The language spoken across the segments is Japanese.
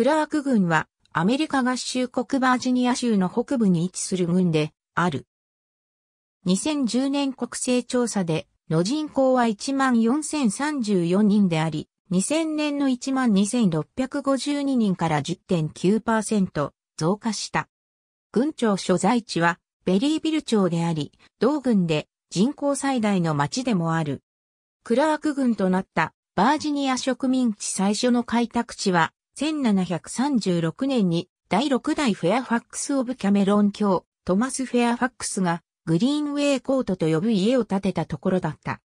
クラーク郡はアメリカ合衆国バージニア州の北部に位置する郡である。2010年国勢調査での人口は14,034人であり、2000年の12,652人から10.9%増加した。郡庁所在地はベリービル町であり、同郡で人口最大の町でもある。クラーク郡となったバージニア植民地最初の開拓地は1736年に第6代フェアファックス・オブ・キャメロン卿、トマス・フェアファックスがグリーンウェイコートと呼ぶ家を建てたところだった。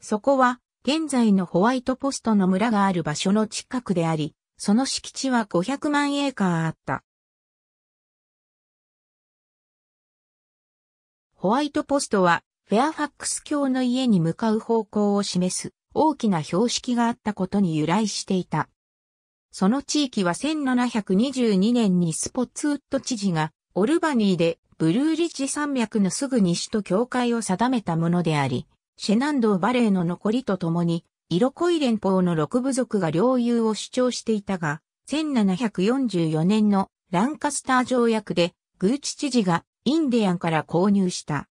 そこは現在のホワイトポストの村がある場所の近くであり、その敷地は500万エーカーあった。ホワイトポストはフェアファックス卿の家に向かう方向を示す大きな標識があったことに由来していた。その地域は1722年にスポッツウッド知事がオルバニーでブルーリッジ山脈のすぐ西と境界を定めたものであり、シェナンドーバレーの残りとともに、イロコイ連邦の6部族が領有を主張していたが、1744年のランカスター条約で、グーチ知事がインディアンから購入した。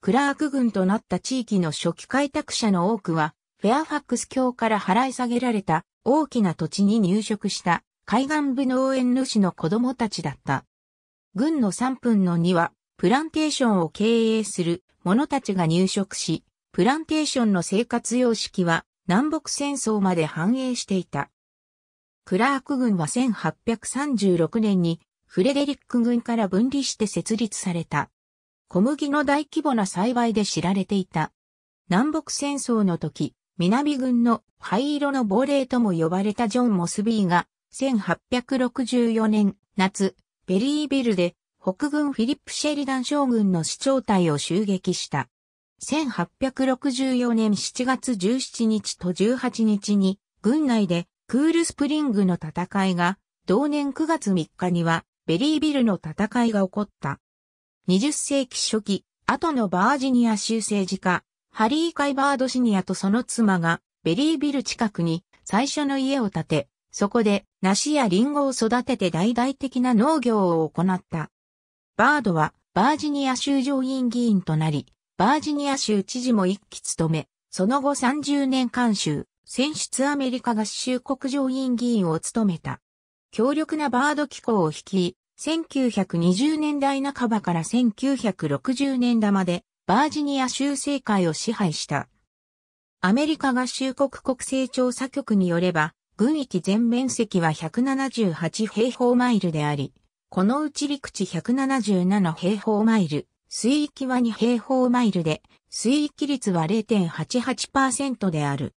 クラーク軍となった地域の初期開拓者の多くは、フェアファックス教から払い下げられた大きな土地に入植した海岸部農園主の子供たちだった。軍の3分の2は、プランテーションを経営する者たちが入植し、プランテーションの生活様式は南北戦争まで繁栄していた。クラーク軍は1836年にフレデリック軍から分離して設立された。小麦の大規模な栽培で知られていた。南北戦争の時、南軍の灰色の亡霊とも呼ばれたジョン・モスビーが、1864年夏、ベリービルで北軍フィリップ・シェリダン将軍の市長隊を襲撃した。1864年7月17日と18日に、軍内でクールスプリングの戦いが、同年9月3日にはベリービルの戦いが起こった。20世紀初期、後のバージニア州政治家、ハリー・カイバードシニアとその妻がベリービル近くに最初の家を建て、そこで梨やリンゴを育てて大々的な農業を行った。バードはバージニア州上院議員となり、バージニア州知事も一期務め、その後30年間州、選出アメリカ合衆国上院議員を務めた。強力なバード機構を率い、1920年代半ばから1960年代までバージニア州政界を支配した。アメリカ合衆国国勢調査局によれば、軍域全面積は178平方マイルであり、このうち陸地177平方マイル、水域は2平方マイルで、水域率は0.88%である。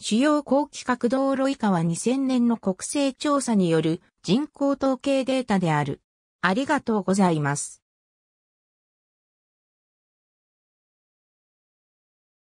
主要高規格道路以下は2000年の国勢調査による人口統計データである。ありがとうございます。